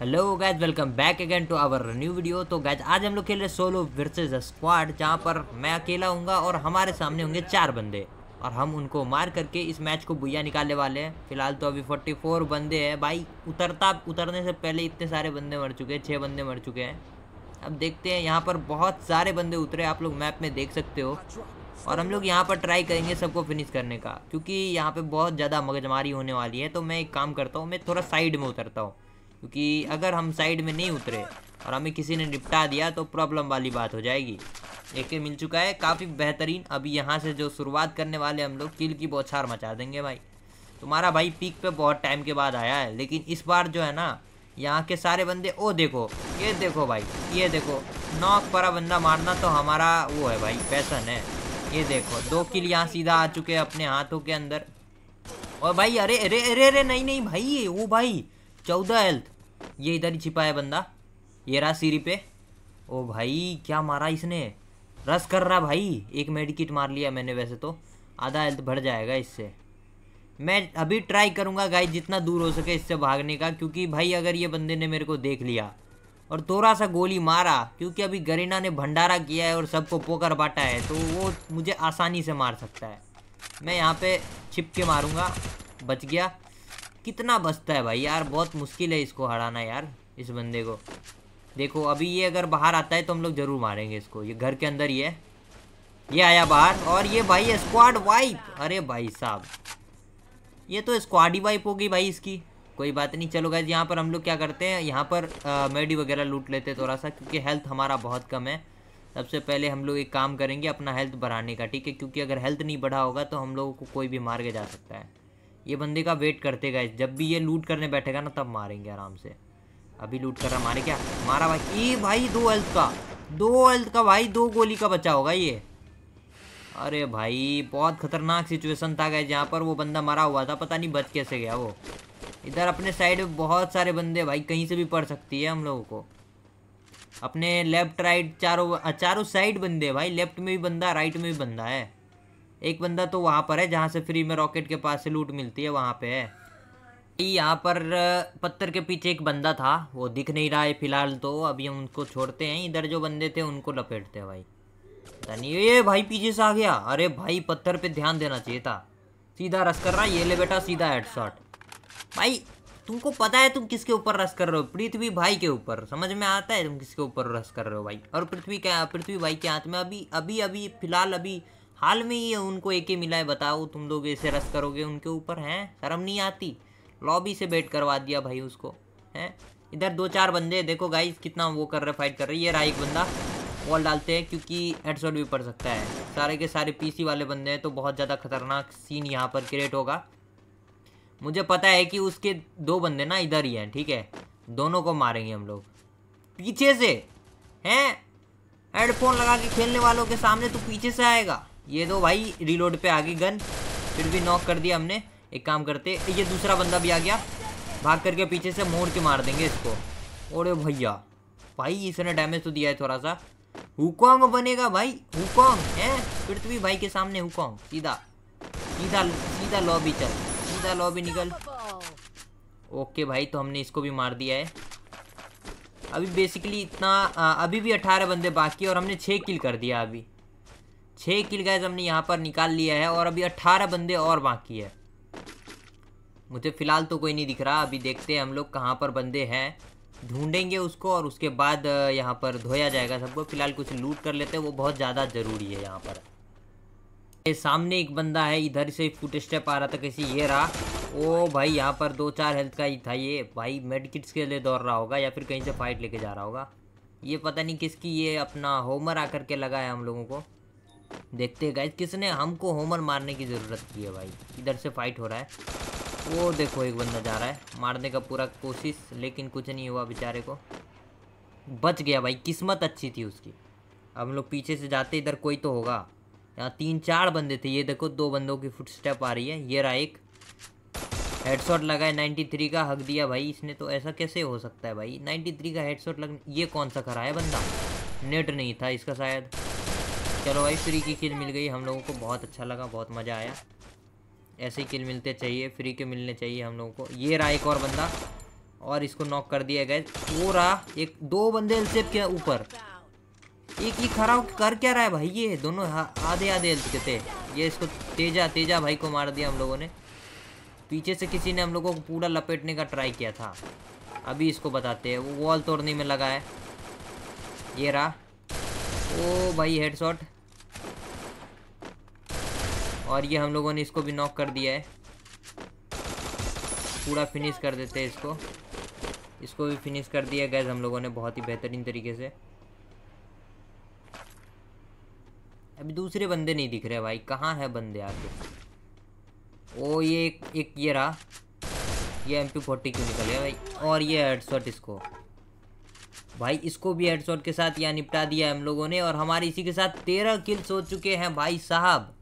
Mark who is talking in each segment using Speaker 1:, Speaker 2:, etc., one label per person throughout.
Speaker 1: hello guys welcome back again to our new video तो guys आज हम लोग खेल रहे सोलो वर्सेज स्क्वाड जहाँ पर मैं अकेला हूँ और हमारे सामने होंगे चार बंदे और हम उनको मार करके इस मैच को बुया निकालने वाले हैं फिलहाल तो अभी 44 बंदे हैं भाई उतरता उतरने से पहले इतने सारे बंदे मर चुके हैं छः बंदे मर चुके हैं अब देखते हैं यहाँ पर बहुत सारे बंदे उतरे आप लोग मैप में देख सकते हो और हम लोग यहाँ पर ट्राई करेंगे सबको फिनिश करने का क्योंकि यहाँ पर बहुत ज़्यादा मगजमारी होने वाली है तो मैं एक काम करता हूँ मैं थोड़ा साइड में उतरता हूँ क्योंकि अगर हम साइड में नहीं उतरे और हमें किसी ने निपटा दिया तो प्रॉब्लम वाली बात हो जाएगी एक मिल चुका है काफ़ी बेहतरीन अभी यहाँ से जो शुरुआत करने वाले हम लोग किल की बौछार मचा देंगे भाई तुम्हारा भाई पीक पे बहुत टाइम के बाद आया है लेकिन इस बार जो है ना यहाँ के सारे बंदे ओ देखो ये देखो भाई ये देखो नौक परा बंदा मारना तो हमारा वो है भाई पैसन है ये देखो दो किल यहाँ सीधा आ चुके हैं अपने हाथों के अंदर और भाई अरे अरे अरे अरे नहीं नहीं भाई वो भाई चौदह हेल्थ ये इधर ही छिपा है बंदा ये रहा सीरी पे ओ भाई क्या मारा इसने रस कर रहा भाई एक मेडिकिट मार लिया मैंने वैसे तो आधा हेल्थ बढ़ जाएगा इससे मैं अभी ट्राई करूँगा गाय जितना दूर हो सके इससे भागने का क्योंकि भाई अगर ये बंदे ने मेरे को देख लिया और थोड़ा सा गोली मारा क्योंकि अभी गरीना ने भंडारा किया है और सबको पोकर बांटा है तो वो मुझे आसानी से मार सकता है मैं यहाँ पे छिप के मारूँगा बच गया कितना बचता है भाई यार बहुत मुश्किल है इसको हराना यार इस बंदे को देखो अभी ये अगर बाहर आता है तो हम लोग जरूर मारेंगे इसको ये घर के अंदर ही है ये आया बाहर और ये भाई स्क्वाड वाइप अरे भाई साहब ये तो स्क्वाड ही वाइप होगी भाई इसकी कोई बात नहीं चलो गाइज यहाँ पर हम लोग क्या करते हैं यहाँ पर मेडी वगैरह लूट लेते हैं थोड़ा सा क्योंकि हेल्थ हमारा बहुत कम है सबसे पहले हम लोग एक काम करेंगे अपना हेल्थ बढ़ाने का ठीक है क्योंकि अगर हेल्थ नहीं बढ़ा होगा तो हम लोगों को कोई भी मार के जा सकता है ये बंदे का वेट करते गए जब भी ये लूट करने बैठेगा ना तब मारेंगे आराम से अभी लूट कर रहा मारे क्या मारा भाई ये भाई दो हेल्थ का दो हेल्थ का भाई दो गोली का बचा होगा ये अरे भाई बहुत खतरनाक सिचुएशन था गए जहाँ पर वो बंदा मरा हुआ था पता नहीं बच कैसे गया वो इधर अपने साइड में बहुत सारे बंदे भाई कहीं से भी पड़ सकती है हम लोगों को अपने लेफ्ट राइट चारों चारों साइड बंदे भाई लेफ्ट में भी बंदा राइट में भी बंदा है एक बंदा तो वहाँ पर है जहाँ से फ्री में रॉकेट के पास से लूट मिलती है वहाँ पे है यहाँ पर पत्थर के पीछे एक बंदा था वो दिख नहीं रहा है फिलहाल तो अभी हम उनको छोड़ते हैं इधर जो बंदे थे उनको लपेटते हैं भाई पता नहीं ये भाई पीछे से आ गया अरे भाई पत्थर पर ध्यान देना चाहिए था सीधा रस कर रहा ये ले बेटा सीधा शॉट भाई तुमको पता है तुम किसके ऊपर रस कर रहे हो पृथ्वी भाई के ऊपर समझ में आता है तुम किसके ऊपर रस कर रहे हो भाई और पृथ्वी क्या पृथ्वी भाई के हाथ में अभी अभी अभी फिलहाल अभी हाल में ही उनको एक ही मिला है बताओ तुम लोग ऐसे रस करोगे उनके ऊपर हैं शर्म नहीं आती लॉबी से बैठ करवा दिया भाई उसको हैं इधर दो चार बंदे देखो गाइस कितना वो कर रहे फाइट कर रहे ये रहा एक बंदा बॉल डालते हैं क्योंकि हेडशॉट भी पड़ सकता है सारे के सारे पीसी वाले बंदे हैं तो बहुत ज़्यादा खतरनाक सीन यहाँ पर क्रिएट होगा मुझे पता है कि उसके दो बंदे ना इधर ही हैं ठीक है दोनों को मारेंगे हम लोग पीछे से हैं हेडफोन लगा के खेलने वालों के सामने तो पीछे से आएगा ये दो भाई रिलोड पे आ गई गन फिर भी नॉक कर दिया हमने एक काम करते ये दूसरा बंदा भी आ गया भाग करके पीछे से मोड़ के मार देंगे इसको ओरे भैया भाई इसने डैमेज तो दिया है थोड़ा सा हुकोंग बनेगा भाई हुकोंग है पृथ्वी भाई के सामने हुकोंग सीधा सीधा सीधा लॉबी चल सीधा लॉबी निकल ओके भाई तो हमने इसको भी मार दिया है अभी बेसिकली इतना आ, अभी भी अठारह बंदे बाकी और हमने छः किल कर दिया अभी छः किल गैस हमने यहाँ पर निकाल लिया है और अभी अट्ठारह बंदे और बाकी है मुझे फ़िलहाल तो कोई नहीं दिख रहा अभी देखते हैं हम लोग कहाँ पर बंदे हैं ढूंढेंगे उसको और उसके बाद यहाँ पर धोया जाएगा सबको फ़िलहाल कुछ लूट कर लेते हैं वो बहुत ज़्यादा ज़रूरी है यहाँ पर सामने एक बंदा है इधर से फुट स्टेप आ रहा था कैसे ये रहा ओ भाई यहाँ पर दो चार हेल्थ का ही था ये भाई मेड किट्स के लिए दौड़ रहा होगा या फिर कहीं से फाइट लेके जा रहा होगा ये पता नहीं किसकी ये अपना होमर आकर के लगा है हम लोगों को देखते हैं गाइज किसने हमको होमर मारने की ज़रूरत की है भाई इधर से फाइट हो रहा है वो देखो एक बंदा जा रहा है मारने का पूरा कोशिश लेकिन कुछ नहीं हुआ बेचारे को बच गया भाई किस्मत अच्छी थी उसकी हम लोग पीछे से जाते इधर कोई तो होगा यहाँ तीन चार बंदे थे ये देखो दो बंदों की फुटस्टेप आ रही है ये रहा एक हेडसॉट लगा है नाइन्टी थ्री का हक दिया भाई इसने तो ऐसा कैसे हो सकता है भाई नाइन्टी थ्री का हेडसॉट लग ये कौन सा करा है बंदा नेट नहीं था इसका शायद चलो भाई फ्री की किल मिल गई हम लोगों को बहुत अच्छा लगा बहुत मज़ा आया ऐसे ही किल मिलते चाहिए फ्री के मिलने चाहिए हम लोगों को ये रहा एक और बंदा और इसको नॉक कर दिया गया वो रहा एक दो बंदे एल्सेप के ऊपर एक ही खराब कर क्या रहा है भाई ये दोनों आधे आधे एल्स थे ये इसको तेजा तेजा भाई को मार दिया हम लोगों ने पीछे से किसी ने हम लोगों को पूरा लपेटने का ट्राई किया था अभी इसको बताते हैं वो वॉल तोड़ने में लगा है ये रहा ओ भाई हेडशॉट और ये हम लोगों ने इसको भी नॉक कर दिया है पूरा फिनिश कर देते हैं इसको इसको भी फिनिश कर दिया गैस हम लोगों ने बहुत ही बेहतरीन तरीके से अभी दूसरे बंदे नहीं दिख रहे भाई कहाँ है बंदे आके ओ ये एक, एक ये रहा ये एम पी फोर्टी क्यों निकल गया भाई और ये हेडशॉट इसको भाई इसको भी हेडशॉट के साथ यहाँ निपटा दिया हम लोगों ने और हमारे इसी के साथ तेरह किल्स हो चुके हैं भाई साहब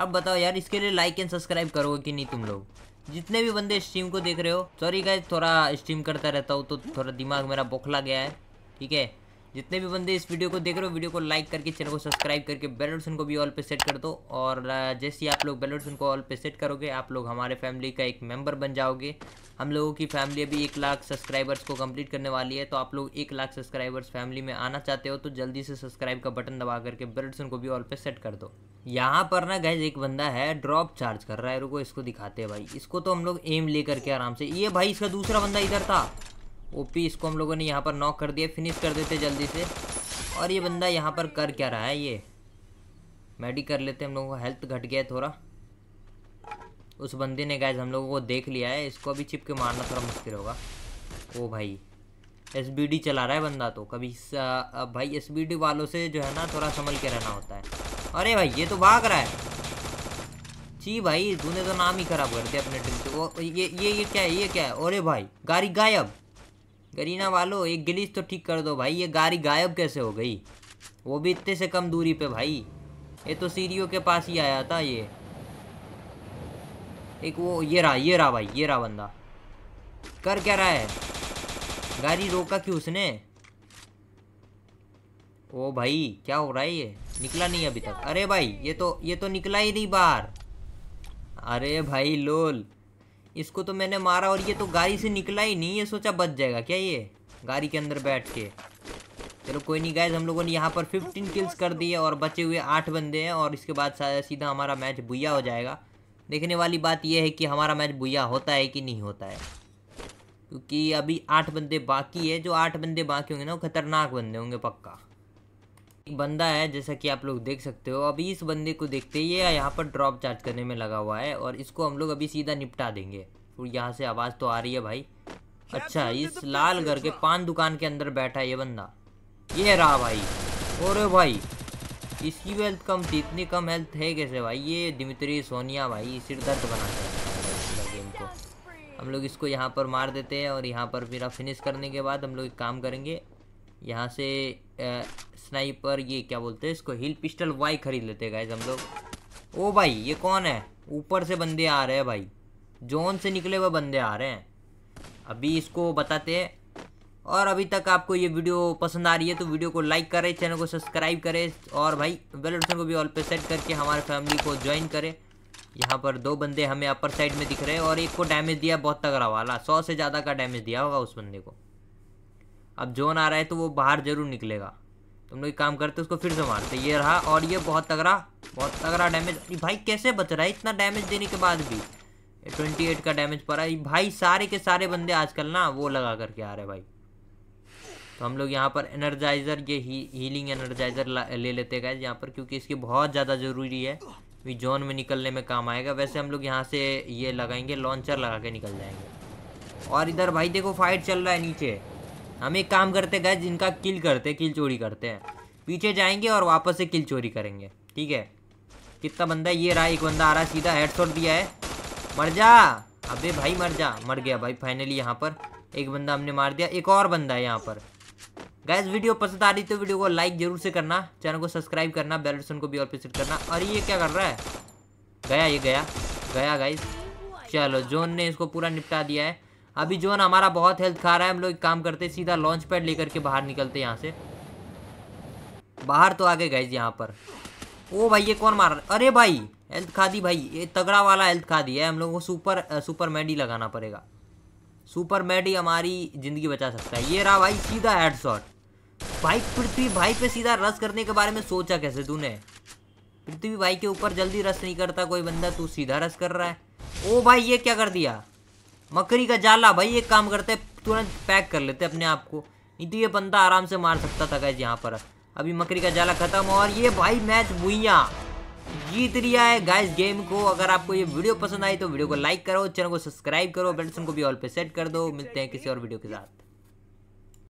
Speaker 1: अब बताओ यार इसके लिए लाइक एंड सब्सक्राइब करोगे कि नहीं तुम लोग जितने भी बंदे स्ट्रीम को देख रहे हो सॉरी गाइज थोड़ा स्ट्रीम करता रहता हूँ तो थोड़ा दिमाग मेरा बौखला गया है ठीक है जितने भी बंदे इस वीडियो को देख रहे हो वीडियो को लाइक करके चैनल को सब्सक्राइब करके बेलोटसन को भी ऑल पे सेट कर दो और जैसे ही आप लोग बेलोटसन को ऑल पे सेट करोगे आप लोग हमारे फैमिली का एक मेंबर बन जाओगे हम लोगों की फैमिली अभी एक लाख सब्सक्राइबर्स को कंप्लीट करने वाली है तो आप लोग एक लाख सब्सक्राइबर्स फैमिली में आना चाहते हो तो जल्दी से सब्सक्राइब का बटन दबा करके बेलोटसन को भी ऑल पे सेट कर दो यहाँ पर ना गैज एक बंदा है ड्रॉप चार्ज कर रहा है रुको इसको दिखाते हैं भाई इसको तो हम लोग एम ले करके आराम से ये भाई इसका दूसरा बंदा इधर था ओपी इसको हम लोगों ने यहाँ पर नॉक कर दिया फिनिश कर देते जल्दी से और ये बंदा यहाँ पर कर क्या रहा है ये मेडिक कर लेते हम लोगों का हेल्थ घट गया थोड़ा उस बंदे ने गैज हम लोगों को देख लिया है इसको अभी छिप के मारना थोड़ा मुश्किल होगा ओ भाई एस चला रहा है बंदा तो कभी भाई एस वालों से जो है ना थोड़ा संभल के रहना होता है अरे भाई ये तो भाग रहा है जी भाई तूने तो नाम ही खराब कर दिया अपने से वो ये ये ये क्या है ये क्या है अरे भाई गाड़ी गायब गरीना वालो एक गिलीज तो ठीक कर दो भाई ये गाड़ी गायब कैसे हो गई वो भी इतने से कम दूरी पे भाई ये तो सीरियो के पास ही आया था ये एक वो ये रहा ये रहा भाई ये रहा बंदा कर क्या रहा है गाड़ी रोका क्यों उसने ओ भाई क्या हो रहा है ये निकला नहीं अभी तक अरे भाई ये तो ये तो निकला ही नहीं बाहर अरे भाई लोल इसको तो मैंने मारा और ये तो गाड़ी से निकला ही नहीं ये सोचा बच जाएगा क्या ये गाड़ी के अंदर बैठ के चलो कोई नहीं गाइज हम लोगों ने यहाँ पर 15 किल्स कर दिए और बचे हुए आठ बंदे हैं और इसके बाद सीधा हमारा मैच बुया हो जाएगा देखने वाली बात यह है कि हमारा मैच बुया होता है कि नहीं होता है क्योंकि अभी आठ बंदे बाकी है जो आठ बंदे बाकी होंगे ना वो खतरनाक बंदे होंगे पक्का एक बंदा है जैसा कि आप लोग देख सकते हो अभी इस बंदे को देखते ही है यहाँ पर ड्रॉप चार्ज करने में लगा हुआ है और इसको हम लोग अभी सीधा निपटा देंगे और यहाँ से आवाज़ तो आ रही है भाई अच्छा इस तो लाल घर के पान दुकान के अंदर बैठा है ये बंदा ये रहा भाई और भाई इसकी भी हेल्थ कम थी इतनी कम हेल्थ है कैसे भाई ये दिमित्री सोनिया भाई सिर दर्द बनाता को हम लोग इसको यहाँ पर मार देते हैं और यहाँ पर फिर फिनिश करने के बाद हम लोग एक काम करेंगे यहाँ से आ, स्नाइपर ये क्या बोलते हैं इसको हिल पिस्टल वाई खरीद लेते हैं गाइज हम लोग ओ भाई ये कौन है ऊपर से बंदे आ रहे हैं भाई जोन से निकले हुए बंदे आ रहे हैं अभी इसको बताते हैं और अभी तक आपको ये वीडियो पसंद आ रही है तो वीडियो को लाइक करें चैनल को सब्सक्राइब करें और भाई बेल बटन को भी ऑल पे सेट करके हमारे फैमिली को ज्वाइन करें यहाँ पर दो बंदे हमें अपर साइड में दिख रहे हैं और एक को डैमेज दिया बहुत तगड़ा वाला सौ से ज़्यादा का डैमेज दिया होगा उस बंदे को अब जोन आ रहा है तो वो बाहर जरूर निकलेगा तुम लोग एक काम करते उसको फिर से मारते ये रहा और ये बहुत तगड़ा बहुत तगड़ा डैमेज भाई कैसे बच रहा है इतना डैमेज देने के बाद भी ट्वेंटी एट का डैमेज पड़ा है भाई सारे के सारे बंदे आजकल ना वो लगा करके आ रहे भाई तो हम लोग यहाँ पर एनर्जाइज़र ये ही, हीलिंग एनर्जाइज़र ले लेते गए यहाँ पर क्योंकि इसकी बहुत ज़्यादा ज़रूरी है भी जोन में निकलने में काम आएगा वैसे हम लोग यहाँ से ये लगाएंगे लॉन्चर लगा के निकल जाएंगे और इधर भाई देखो फाइट चल रहा है नीचे हम एक काम करते गए जिनका किल करते किल चोरी करते हैं पीछे जाएंगे और वापस से किल चोरी करेंगे ठीक है कितना बंदा ये रहा एक बंदा आ रहा सीधा हेडशॉट दिया है मर जा अबे भाई मर जा मर गया भाई फाइनली यहाँ पर एक बंदा हमने मार दिया एक और बंदा है यहाँ पर गैस वीडियो पसंद आ रही तो वीडियो को लाइक जरूर से करना चैनल को सब्सक्राइब करना बेल बेलटन को भी और पे करना और ये क्या कर रहा है गया ये गया गया गाइस चलो जोन ने इसको पूरा निपटा दिया है अभी जो ना हमारा बहुत हेल्थ खा रहा है हम लोग काम करते सीधा लॉन्च पैड लेकर के बाहर निकलते यहाँ से बाहर तो आ गए गाइज यहाँ पर ओ भाई ये कौन मार अरे भाई हेल्थ खा दी भाई ये तगड़ा वाला हेल्थ खा दी है हम लोगों को सुपर सुपर मैडी लगाना पड़ेगा सुपर मैडी हमारी ज़िंदगी बचा सकता है ये रहा भाई सीधा हेड शॉट भाई पृथ्वी भाई पे सीधा रस करने के बारे में सोचा कैसे तूने पृथ्वी भाई के ऊपर जल्दी रस नहीं करता कोई बंदा तू सीधा रस कर रहा है ओ भाई ये क्या कर दिया मकरी का जाला भाई एक काम करते तुरंत पैक कर लेते अपने आप को नहीं तो ये बंदा आराम से मार सकता था गैस यहाँ पर अभी मकरी का जाला खत्म और ये भाई मैच भूया जीत लिया है गाइस गेम को अगर आपको ये वीडियो पसंद आई तो वीडियो को लाइक करो चैनल को सब्सक्राइब करो बेल्टन को भी ऑल पे सेट कर दो मिलते हैं किसी और वीडियो के साथ